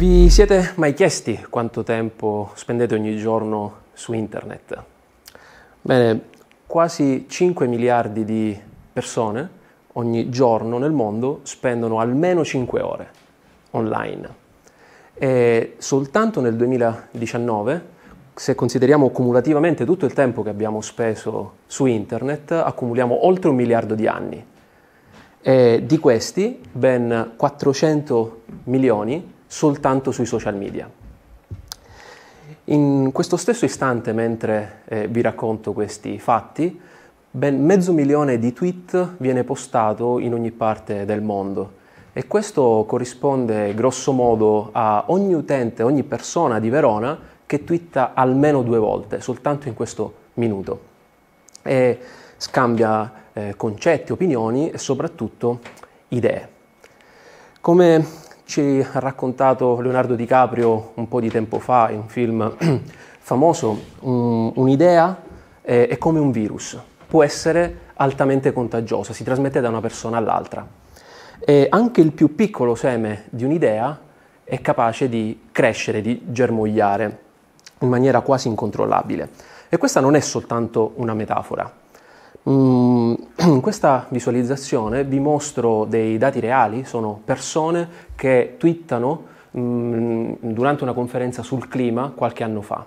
Vi siete mai chiesti quanto tempo spendete ogni giorno su internet? Bene, quasi 5 miliardi di persone ogni giorno nel mondo spendono almeno 5 ore online. E soltanto nel 2019 se consideriamo cumulativamente tutto il tempo che abbiamo speso su internet, accumuliamo oltre un miliardo di anni. E di questi, ben 400 milioni soltanto sui social media. In questo stesso istante, mentre eh, vi racconto questi fatti, ben mezzo milione di tweet viene postato in ogni parte del mondo e questo corrisponde grosso modo a ogni utente, ogni persona di Verona che twitta almeno due volte, soltanto in questo minuto. E scambia eh, concetti, opinioni e soprattutto idee. Come ci ha raccontato Leonardo DiCaprio un po' di tempo fa in un film famoso, un, un'idea è, eh, è come un virus, può essere altamente contagiosa, si trasmette da una persona all'altra. E anche il più piccolo seme di un'idea è capace di crescere, di germogliare in maniera quasi incontrollabile. E questa non è soltanto una metafora, in mm, questa visualizzazione vi mostro dei dati reali, sono persone che twittano mm, durante una conferenza sul clima qualche anno fa.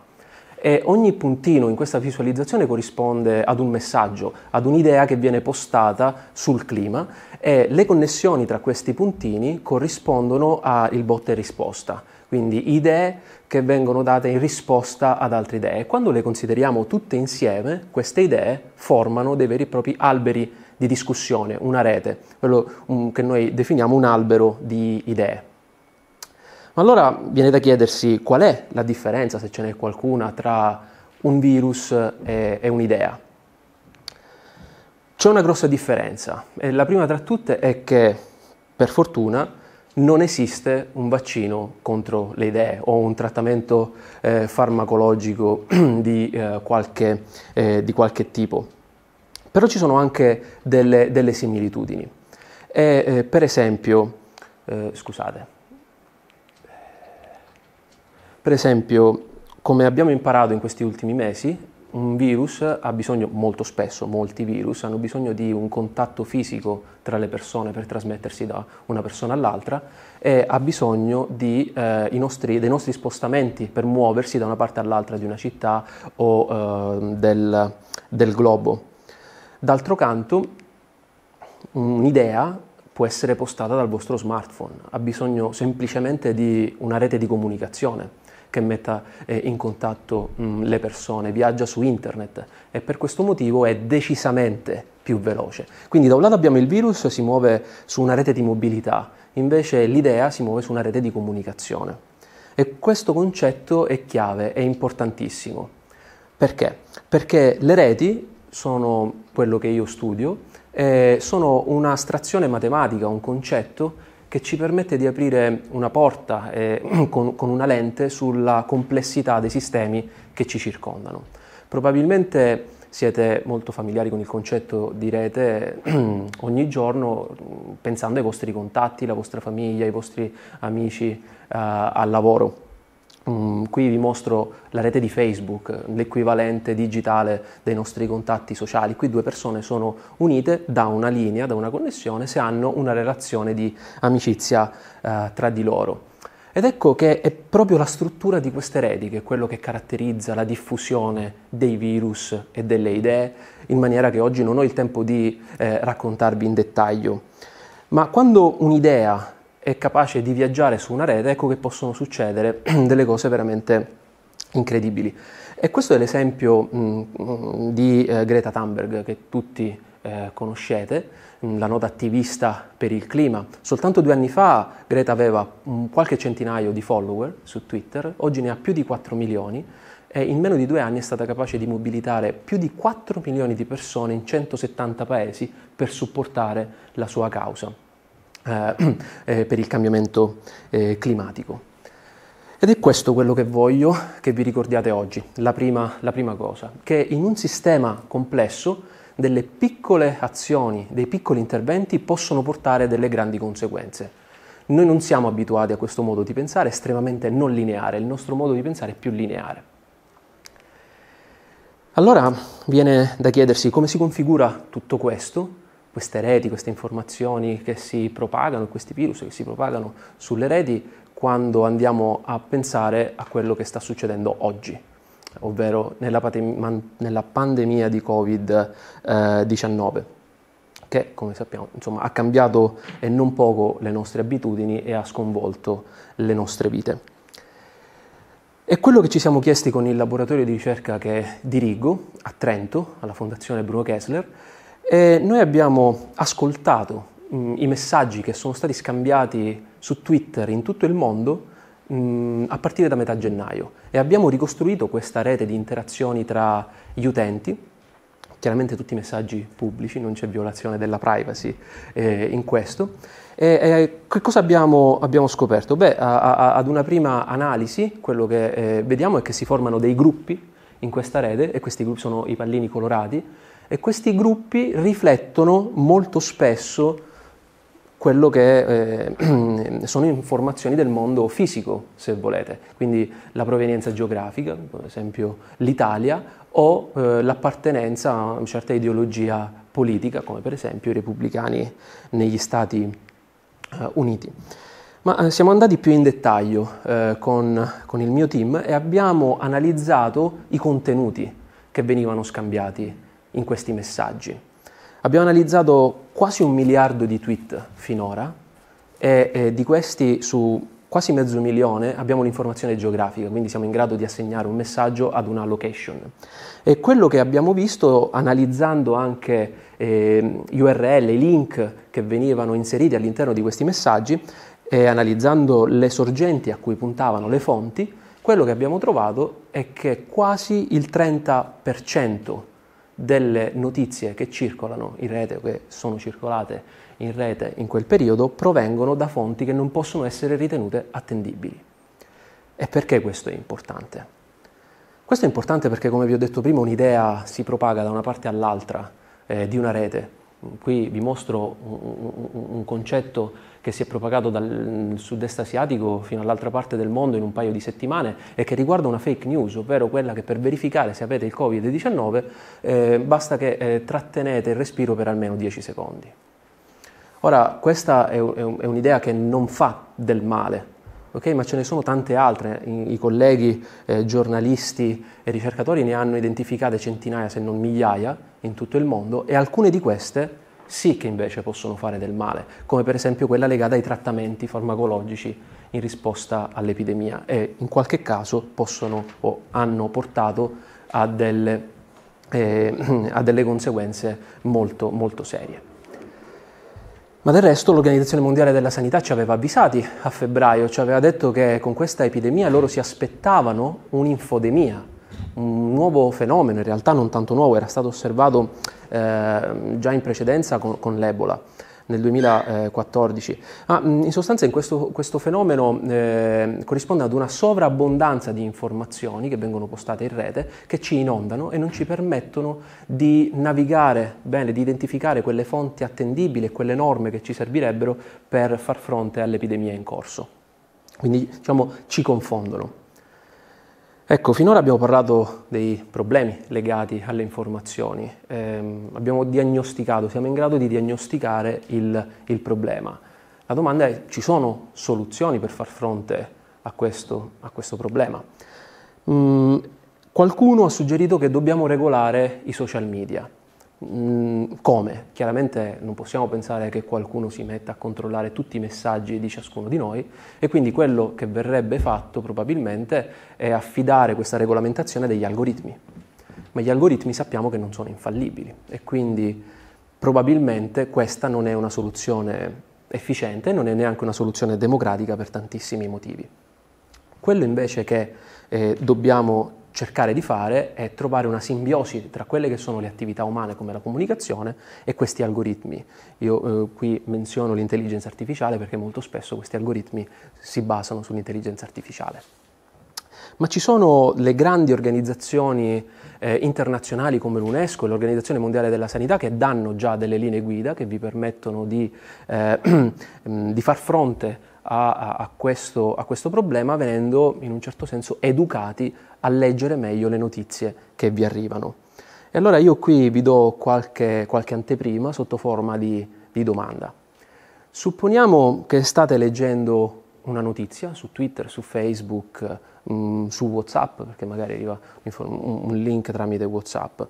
E ogni puntino in questa visualizzazione corrisponde ad un messaggio, ad un'idea che viene postata sul clima e le connessioni tra questi puntini corrispondono al botte e risposta quindi idee che vengono date in risposta ad altre idee. quando le consideriamo tutte insieme, queste idee formano dei veri e propri alberi di discussione, una rete, quello che noi definiamo un albero di idee. Ma allora viene da chiedersi qual è la differenza, se ce n'è qualcuna, tra un virus e, e un'idea. C'è una grossa differenza e la prima tra tutte è che, per fortuna, non esiste un vaccino contro le idee o un trattamento eh, farmacologico di, eh, qualche, eh, di, qualche, tipo. Però ci sono anche delle, delle similitudini. E, eh, per esempio, eh, scusate, per esempio, come abbiamo imparato in questi ultimi mesi, un virus ha bisogno, molto spesso molti virus hanno bisogno di un contatto fisico tra le persone per trasmettersi da una persona all'altra e ha bisogno di, eh, nostri, dei nostri spostamenti per muoversi da una parte all'altra di una città o eh, del, del globo. D'altro canto, un'idea può essere postata dal vostro smartphone, ha bisogno semplicemente di una rete di comunicazione che metta eh, in contatto mh, mm, le persone, viaggia su internet e per questo motivo è decisamente più veloce. Quindi da un lato abbiamo il virus, si muove su una rete di mobilità, invece l'idea si muove su una rete di comunicazione. E questo concetto è chiave, è importantissimo. Perché? Perché le reti sono quello che io studio, eh, sono un'astrazione matematica, un concetto che ci permette di aprire una porta eh, con, con una lente sulla complessità dei sistemi che ci circondano. Probabilmente siete molto familiari con il concetto di rete ogni giorno pensando ai vostri contatti, la vostra famiglia, ai vostri amici eh, al lavoro. Mm, qui vi mostro la rete di Facebook, l'equivalente digitale dei nostri contatti sociali. Qui due persone sono unite da una linea, da una connessione, se hanno una relazione di amicizia eh, tra di loro. Ed ecco che è proprio la struttura di queste reti che è quello che caratterizza la diffusione dei virus e delle idee, in maniera che oggi non ho il tempo di eh, raccontarvi in dettaglio. Ma quando un'idea è capace di viaggiare su una rete, ecco che possono succedere delle cose veramente incredibili. E questo è l'esempio mh, mm, di eh, Greta Thunberg che tutti eh, conoscete, mh, mm, la nota attivista per il clima. Soltanto due anni fa Greta aveva mh, qualche centinaio di follower su Twitter, oggi ne ha più di 4 milioni e in meno di due anni è stata capace di mobilitare più di 4 milioni di persone in 170 paesi per supportare la sua causa. Eh, eh, per il cambiamento eh, climatico. Ed è questo quello che voglio che vi ricordiate oggi, la prima, la prima cosa, che in un sistema complesso delle piccole azioni, dei piccoli interventi possono portare delle grandi conseguenze. Noi non siamo abituati a questo modo di pensare, estremamente non lineare, il nostro modo di pensare è più lineare. Allora viene da chiedersi come si configura tutto questo queste reti, queste informazioni che si propagano, questi virus che si propagano sulle reti quando andiamo a pensare a quello che sta succedendo oggi, ovvero nella, nella pandemia di Covid-19. Eh, che come sappiamo insomma, ha cambiato e non poco le nostre abitudini e ha sconvolto le nostre vite. E quello che ci siamo chiesti con il laboratorio di ricerca che dirigo a Trento, alla Fondazione Bruno Kessler, e eh, noi abbiamo ascoltato mh, mm, i messaggi che sono stati scambiati su Twitter in tutto il mondo mh, mm, a partire da metà gennaio e abbiamo ricostruito questa rete di interazioni tra gli utenti, chiaramente tutti i messaggi pubblici, non c'è violazione della privacy eh, in questo. E, eh, che cosa abbiamo, abbiamo scoperto? Beh, a, a, ad una prima analisi quello che eh, vediamo è che si formano dei gruppi in questa rete e questi gruppi sono i pallini colorati e questi gruppi riflettono molto spesso quello che eh, sono informazioni del mondo fisico, se volete, quindi la provenienza geografica, per esempio l'Italia, o eh, l'appartenenza a una certa ideologia politica, come per esempio i repubblicani negli Stati eh, Uniti. Ma eh, siamo andati più in dettaglio eh, con, con il mio team e abbiamo analizzato i contenuti che venivano scambiati in questi messaggi. Abbiamo analizzato quasi un miliardo di tweet finora e eh, di questi su quasi mezzo milione abbiamo l'informazione geografica, quindi siamo in grado di assegnare un messaggio ad una location. E quello che abbiamo visto analizzando anche eh, URL, link che venivano inseriti all'interno di questi messaggi e analizzando le sorgenti a cui puntavano le fonti, quello che abbiamo trovato è che quasi il 30% delle notizie che circolano in rete o che sono circolate in rete in quel periodo provengono da fonti che non possono essere ritenute attendibili. E perché questo è importante? Questo è importante perché, come vi ho detto prima, un'idea si propaga da una parte all'altra eh, di una rete qui vi mostro un, concetto che si è propagato dal sud-est asiatico fino all'altra parte del mondo in un paio di settimane e che riguarda una fake news, ovvero quella che per verificare se avete il Covid-19 eh, basta che eh, trattenete il respiro per almeno 10 secondi. Ora, questa è, è un'idea che non fa del male, okay? ma ce ne sono tante altre, i, i colleghi eh, giornalisti e ricercatori ne hanno identificate centinaia se non migliaia in tutto il mondo e alcune di queste sì che invece possono fare del male, come per esempio quella legata ai trattamenti farmacologici in risposta all'epidemia e in qualche caso possono o hanno portato a delle, eh, a delle conseguenze molto, molto serie. Ma del resto l'Organizzazione Mondiale della Sanità ci aveva avvisati a febbraio, ci aveva detto che con questa epidemia loro si aspettavano un'infodemia, un nuovo fenomeno, in realtà non tanto nuovo, era stato osservato eh, già in precedenza con, con l'Ebola nel 2014. Ah, mm, in sostanza in questo, questo, fenomeno eh, corrisponde ad una sovrabbondanza di informazioni che vengono postate in rete, che ci inondano e non ci permettono di navigare bene, di identificare quelle fonti attendibili e quelle norme che ci servirebbero per far fronte all'epidemia in corso. Quindi diciamo, ci confondono. Ecco, finora abbiamo parlato dei problemi legati alle informazioni, ehm, abbiamo diagnosticato, siamo in grado di diagnosticare il, il, problema. La domanda è, ci sono soluzioni per far fronte a questo, a questo problema? Mm, qualcuno ha suggerito che dobbiamo regolare i social media. Mm, come? Chiaramente non possiamo pensare che qualcuno si metta a controllare tutti i messaggi di ciascuno di noi e quindi quello che verrebbe fatto probabilmente è affidare questa regolamentazione degli algoritmi. Ma gli algoritmi sappiamo che non sono infallibili e quindi probabilmente questa non è una soluzione efficiente, non è neanche una soluzione democratica per tantissimi motivi. Quello invece che eh, dobbiamo cercare di fare è trovare una simbiosi tra quelle che sono le attività umane come la comunicazione e questi algoritmi. Io eh, qui menziono l'intelligenza artificiale perché molto spesso questi algoritmi si basano sull'intelligenza artificiale. Ma ci sono le grandi organizzazioni eh, internazionali come l'UNESCO e l'Organizzazione Mondiale della Sanità che danno già delle linee guida che vi permettono di, eh, di far fronte a, a, questo, a questo problema venendo in un certo senso educati a leggere meglio le notizie che vi arrivano. E allora io qui vi do qualche, qualche anteprima sotto forma di, di, domanda. Supponiamo che state leggendo una notizia su Twitter, su Facebook, mh, mm, su Whatsapp, perché magari arriva un link tramite Whatsapp.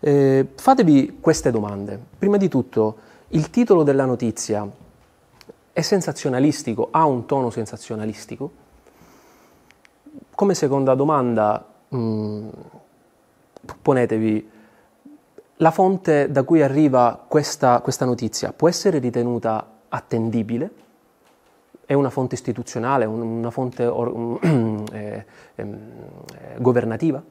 Eh, fatevi queste domande. Prima di tutto, il titolo della notizia è sensazionalistico, ha un tono sensazionalistico. Come seconda domanda, mh, mm, ponetevi, la fonte da cui arriva questa, questa notizia può essere ritenuta attendibile? È una fonte istituzionale, una fonte or- eh, ehm, eh, governativa?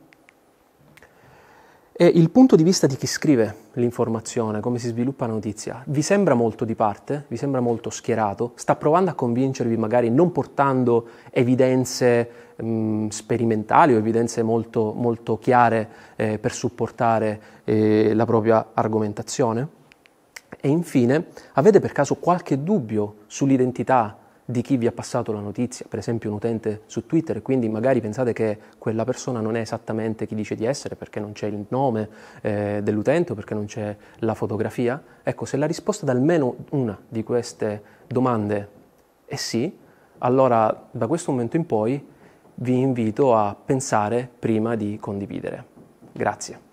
E il punto di vista di chi scrive l'informazione, come si sviluppa la notizia, vi sembra molto di parte, vi sembra molto schierato, sta provando a convincervi magari non portando evidenze mh, mm, sperimentali o evidenze molto, molto chiare eh, per supportare eh, la propria argomentazione? E infine, avete per caso qualche dubbio sull'identità di chi vi ha passato la notizia, per esempio un utente su Twitter, quindi magari pensate che quella persona non è esattamente chi dice di essere perché non c'è il nome eh, dell'utente o perché non c'è la fotografia. Ecco, se la risposta ad almeno una di queste domande è sì, allora da questo momento in poi vi invito a pensare prima di condividere. Grazie.